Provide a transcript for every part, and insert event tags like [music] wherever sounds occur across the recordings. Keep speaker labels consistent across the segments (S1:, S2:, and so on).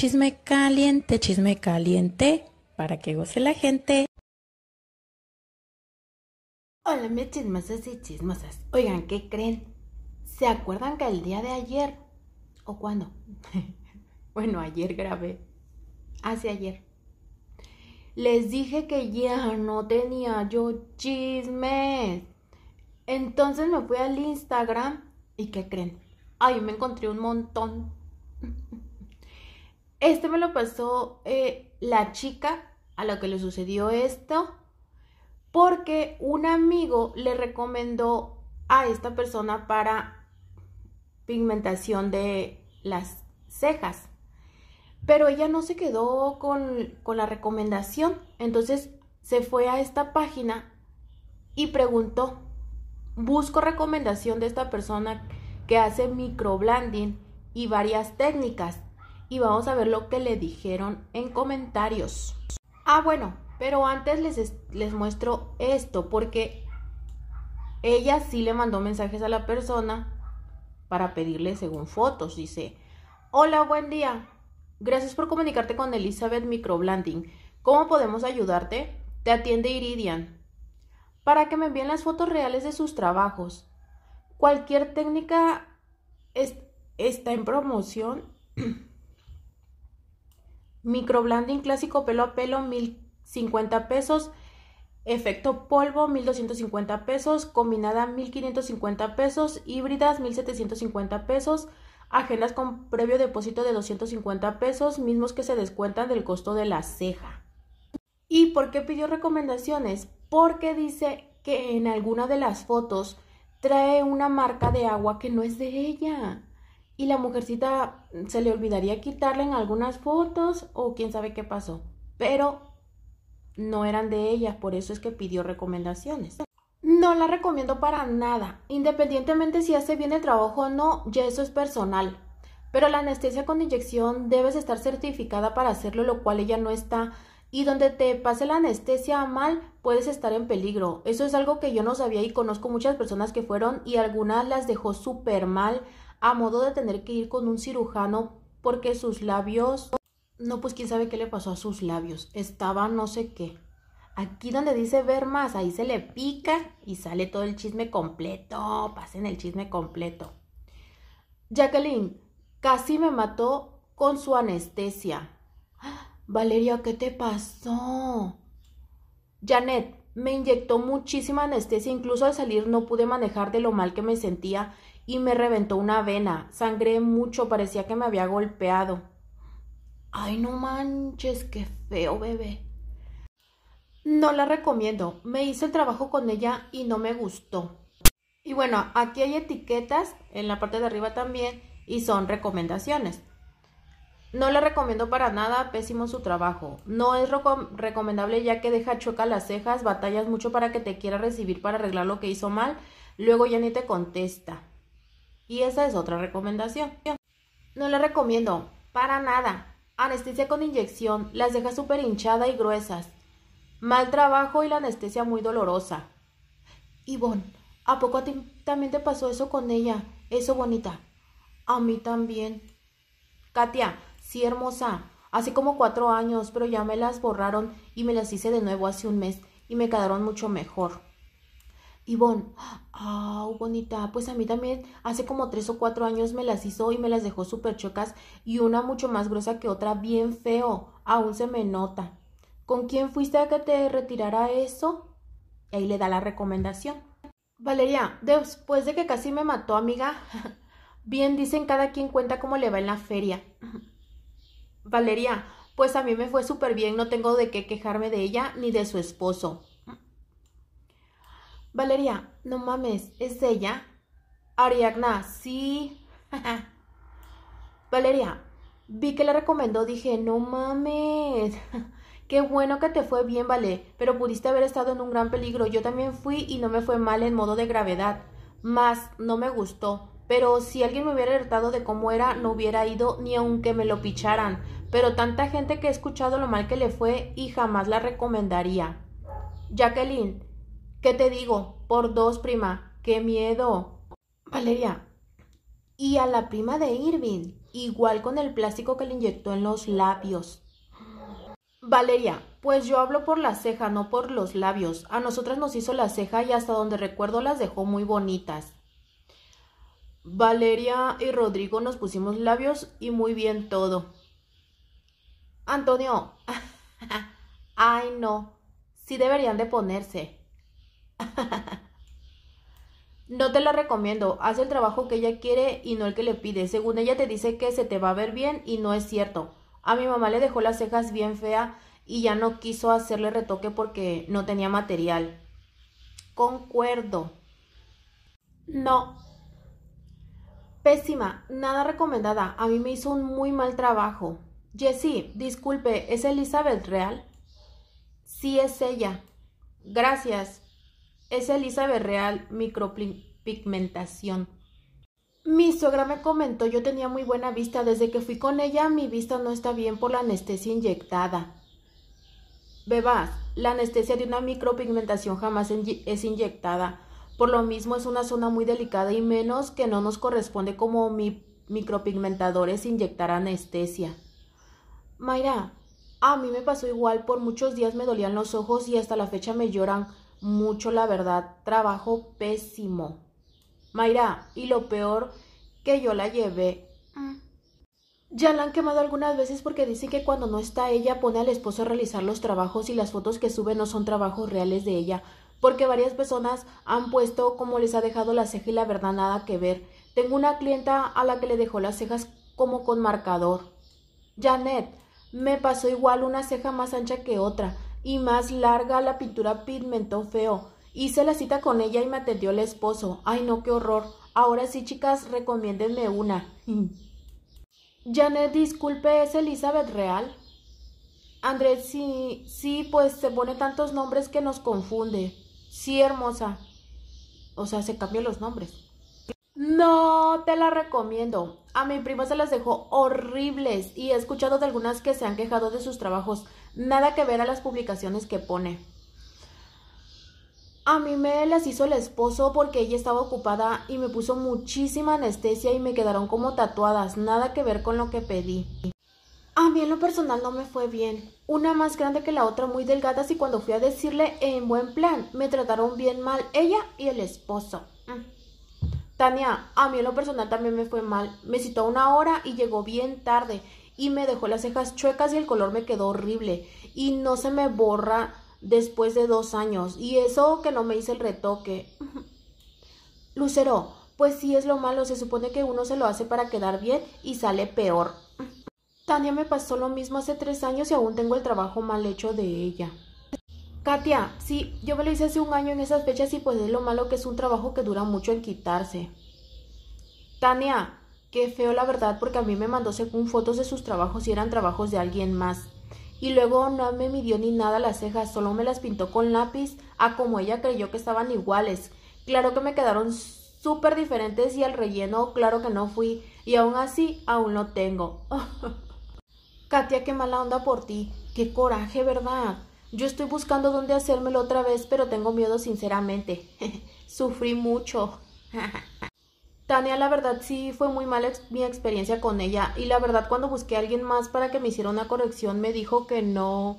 S1: Chisme caliente, chisme caliente, para que goce la gente. Hola, mis chismosas y chismosas. Oigan, ¿qué creen? ¿Se acuerdan que el día de ayer? ¿O cuándo? [laughs] bueno, ayer grabé. Hace ayer. Les dije que ya no tenía yo chismes. Entonces me fui al Instagram y ¿qué creen? Ahí me encontré un montón. [laughs] Este me lo pasó eh, la chica a la que le sucedió esto, porque un amigo le recomendó a esta persona para pigmentación de las cejas. Pero ella no se quedó con, con la recomendación, entonces se fue a esta página y preguntó, busco recomendación de esta persona que hace microblending y varias técnicas y vamos a ver lo que le dijeron en comentarios. Ah, bueno, pero antes les, les muestro esto porque ella sí le mandó mensajes a la persona para pedirle según fotos. Dice, hola, buen día. Gracias por comunicarte con Elizabeth Microblanding. ¿Cómo podemos ayudarte? Te atiende Iridian. Para que me envíen las fotos reales de sus trabajos. Cualquier técnica está en promoción. [clears throat] Microblanding clásico pelo a pelo 1050 pesos. Efecto polvo 1250 pesos, combinada 1550 pesos, híbridas 1750 pesos, agendas con previo depósito de 250 pesos, mismos que se descuentan del costo de la ceja. ¿Y por qué pidió recomendaciones? Porque dice que en alguna de las fotos trae una marca de agua que no es de ella y la mujercita se le olvidaría quitarle en algunas fotos o quién sabe qué pasó. Pero no eran de ella, por eso es que pidió recomendaciones. No la recomiendo para nada, independientemente si hace bien el trabajo o no, ya eso es personal. Pero la anestesia con inyección debes estar certificada para hacerlo, lo cual ella no está. Y donde te pase la anestesia mal, puedes estar en peligro. Eso es algo que yo no sabía y conozco muchas personas que fueron y algunas las dejó súper mal a modo de tener que ir con un cirujano porque sus labios... No, pues quién sabe qué le pasó a sus labios. Estaba no sé qué. Aquí donde dice ver más, ahí se le pica y sale todo el chisme completo. Pasen el chisme completo. Jacqueline, casi me mató con su anestesia. Valeria, ¿qué te pasó? Janet, me inyectó muchísima anestesia, incluso al salir no pude manejar de lo mal que me sentía y me reventó una vena. Sangré mucho, parecía que me había golpeado. Ay, no manches, qué feo, bebé. No la recomiendo. Me hice el trabajo con ella y no me gustó. Y bueno, aquí hay etiquetas en la parte de arriba también y son recomendaciones. No la recomiendo para nada, pésimo su trabajo. No es recomendable ya que deja choca las cejas, batallas mucho para que te quiera recibir para arreglar lo que hizo mal, luego ya ni te contesta. Y esa es otra recomendación. No la recomiendo, para nada. Anestesia con inyección las deja súper hinchada y gruesas. Mal trabajo y la anestesia muy dolorosa. bon, ¿a poco a ti también te pasó eso con ella? Eso bonita. A mí también. Katia, sí hermosa. Hace como cuatro años, pero ya me las borraron y me las hice de nuevo hace un mes y me quedaron mucho mejor. Bon, ah, bonita, pues a mí también hace como tres o cuatro años me las hizo y me las dejó súper chocas y una mucho más gruesa que otra, bien feo, aún se me nota. ¿Con quién fuiste a que te retirara eso? Y ahí le da la recomendación. Valeria, después de que casi me mató, amiga, [laughs] bien dicen cada quien cuenta cómo le va en la feria. [laughs] Valeria, pues a mí me fue súper bien, no tengo de qué quejarme de ella ni de su esposo. Valeria, no mames, ¿es ella? Ariagna, sí. [laughs] Valeria, vi que le recomendó, dije, no mames. [laughs] Qué bueno que te fue bien, Vale, pero pudiste haber estado en un gran peligro. Yo también fui y no me fue mal en modo de gravedad. Más, no me gustó. Pero si alguien me hubiera alertado de cómo era, no hubiera ido ni aunque me lo picharan. Pero tanta gente que he escuchado lo mal que le fue y jamás la recomendaría. Jacqueline, ¿Qué te digo? Por dos, prima. ¡Qué miedo! Valeria. Y a la prima de Irving, igual con el plástico que le inyectó en los labios. Valeria, pues yo hablo por la ceja, no por los labios. A nosotras nos hizo la ceja y hasta donde recuerdo las dejó muy bonitas. Valeria y Rodrigo nos pusimos labios y muy bien todo. Antonio, [laughs] ay no, sí deberían de ponerse no te la recomiendo. Haz el trabajo que ella quiere y no el que le pide. Según ella te dice que se te va a ver bien y no es cierto. A mi mamá le dejó las cejas bien fea y ya no quiso hacerle retoque porque no tenía material. Concuerdo. No. Pésima, nada recomendada. A mí me hizo un muy mal trabajo. Jessie, disculpe, ¿es Elizabeth real? Sí, es ella. Gracias es Elizabeth Real micropigmentación. Mi sogra me comentó yo tenía muy buena vista. Desde que fui con ella mi vista no está bien por la anestesia inyectada. Bebas, la anestesia de una micropigmentación jamás es inyectada. Por lo mismo es una zona muy delicada y menos que no nos corresponde como micropigmentadores inyectar anestesia. Mayra, a mí me pasó igual, por muchos días me dolían los ojos y hasta la fecha me lloran mucho, la verdad, trabajo pésimo. Mayra, y lo peor que yo la llevé. Mm, ya la han quemado algunas veces porque dicen que cuando no está ella pone al esposo a realizar los trabajos y las fotos que sube no son trabajos reales de ella, porque varias personas han puesto como les ha dejado la ceja y la verdad nada que ver. Tengo una clienta a la que le dejó las cejas como con marcador. Janet, me pasó igual una ceja más ancha que otra y más larga la pintura pigmentó feo. Hice la cita con ella y me atendió el esposo. Ay, no, qué horror. Ahora sí, chicas, recomiéndenme una. [laughs] Janet, disculpe, ¿es Elizabeth Real? Andrés, sí, sí, pues se pone tantos nombres que nos confunde. Sí, hermosa. O sea, se cambian los nombres. No, te la recomiendo. A mi prima se las dejó horribles y he escuchado de algunas que se han quejado de sus trabajos nada que ver a las publicaciones que pone. A mí me las hizo el esposo porque ella estaba ocupada y me puso muchísima anestesia y me quedaron como tatuadas, nada que ver con lo que pedí. A mí en lo personal no me fue bien. Una más grande que la otra, muy delgada, y cuando fui a decirle en buen plan, me trataron bien mal ella y el esposo. Mm. Tania, a mí en lo personal también me fue mal. Me citó una hora y llegó bien tarde y me dejó las cejas chuecas y el color me quedó horrible y no se me borra después de dos años y eso que no me hice el retoque. [laughs] Lucero, pues sí es lo malo, se supone que uno se lo hace para quedar bien y sale peor. Tania me pasó lo mismo hace tres años y aún tengo el trabajo mal hecho de ella. Katia, sí, yo me lo hice hace un año en esas fechas y pues es lo malo que es un trabajo que dura mucho en quitarse. Tania, Qué feo la verdad porque a mí me mandó según fotos de sus trabajos y eran trabajos de alguien más. Y luego no me midió ni nada las cejas, solo me las pintó con lápiz a como ella creyó que estaban iguales. Claro que me quedaron súper diferentes y al relleno claro que no fui y aún así aún no tengo. [laughs] Katia, qué mala onda por ti. Qué coraje, ¿verdad? Yo estoy buscando dónde hacérmelo otra vez, pero tengo miedo sinceramente. [laughs] Sufrí mucho. [laughs] Tania, la verdad sí fue muy mala mi experiencia con ella. Y la verdad cuando busqué a alguien más para que me hiciera una corrección me dijo que no.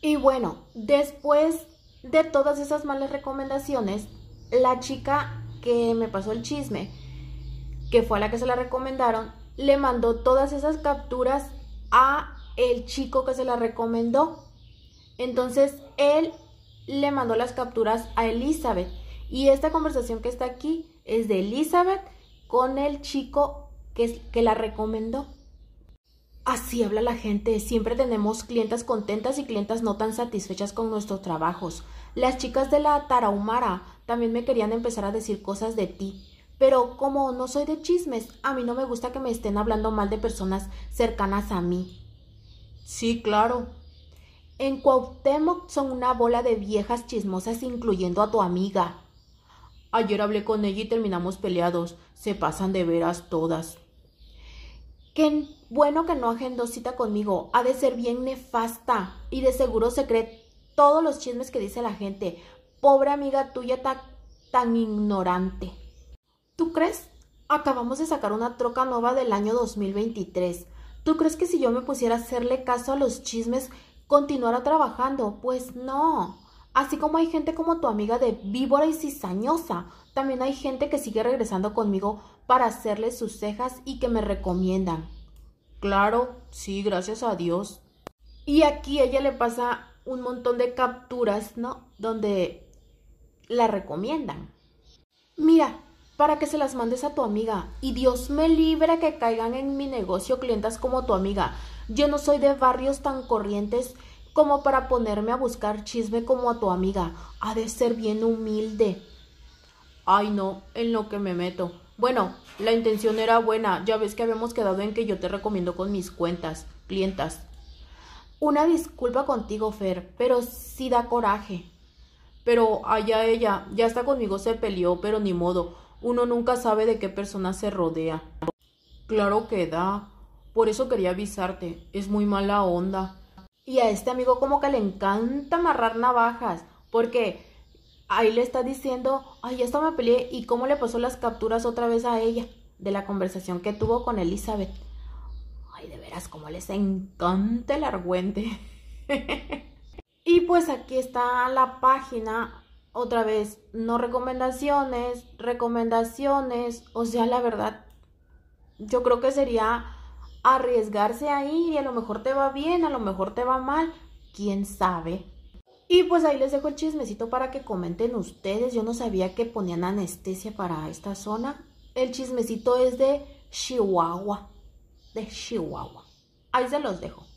S1: Y bueno, después de todas esas malas recomendaciones, la chica que me pasó el chisme, que fue a la que se la recomendaron, le mandó todas esas capturas a el chico que se la recomendó. Entonces él le mandó las capturas a Elizabeth. Y esta conversación que está aquí es de Elizabeth con el chico que, que la recomendó. Así habla la gente. Siempre tenemos clientas contentas y clientas no tan satisfechas con nuestros trabajos. Las chicas de la Tarahumara también me querían empezar a decir cosas de ti. Pero como no soy de chismes, a mí no me gusta que me estén hablando mal de personas cercanas a mí. Sí, claro. En Cuauhtémoc son una bola de viejas chismosas incluyendo a tu amiga. Ayer hablé con ella y terminamos peleados. Se pasan de veras todas. Qué bueno que no agendó cita conmigo. Ha de ser bien nefasta. Y de seguro se cree todos los chismes que dice la gente. Pobre amiga tuya tan ignorante. ¿Tú crees? Acabamos de sacar una troca nueva del año 2023. ¿Tú crees que si yo me pusiera a hacerle caso a los chismes, continuara trabajando? Pues no. Así como hay gente como tu amiga de víbora y cizañosa, también hay gente que sigue regresando conmigo para hacerle sus cejas y que me recomiendan. Claro, sí, gracias a Dios. Y aquí ella le pasa un montón de capturas, ¿no? Donde la recomiendan. Mira, para que se las mandes a tu amiga. Y Dios me libre que caigan en mi negocio clientas como tu amiga. Yo no soy de barrios tan corrientes como para ponerme a buscar chisme como a tu amiga. Ha de ser bien humilde. Ay, no, en lo que me meto. Bueno, la intención era buena. Ya ves que habíamos quedado en que yo te recomiendo con mis cuentas, clientas. Una disculpa contigo, Fer, pero sí da coraje. Pero allá ella, ya está conmigo, se peleó, pero ni modo. Uno nunca sabe de qué persona se rodea. Claro que da. Por eso quería avisarte. Es muy mala onda. Y a este amigo como que le encanta amarrar navajas, porque ahí le está diciendo, ay, ya me peleé y cómo le pasó las capturas otra vez a ella de la conversación que tuvo con Elizabeth. Ay, de veras, cómo les encanta el argüente. [laughs] y pues aquí está la página, otra vez, no recomendaciones, recomendaciones, o sea, la verdad, yo creo que sería arriesgarse a ir y a lo mejor te va bien, a lo mejor te va mal, quién sabe. Y pues ahí les dejo el chismecito para que comenten ustedes. Yo no sabía que ponían anestesia para esta zona. El chismecito es de Chihuahua. De Chihuahua. Ahí se los dejo.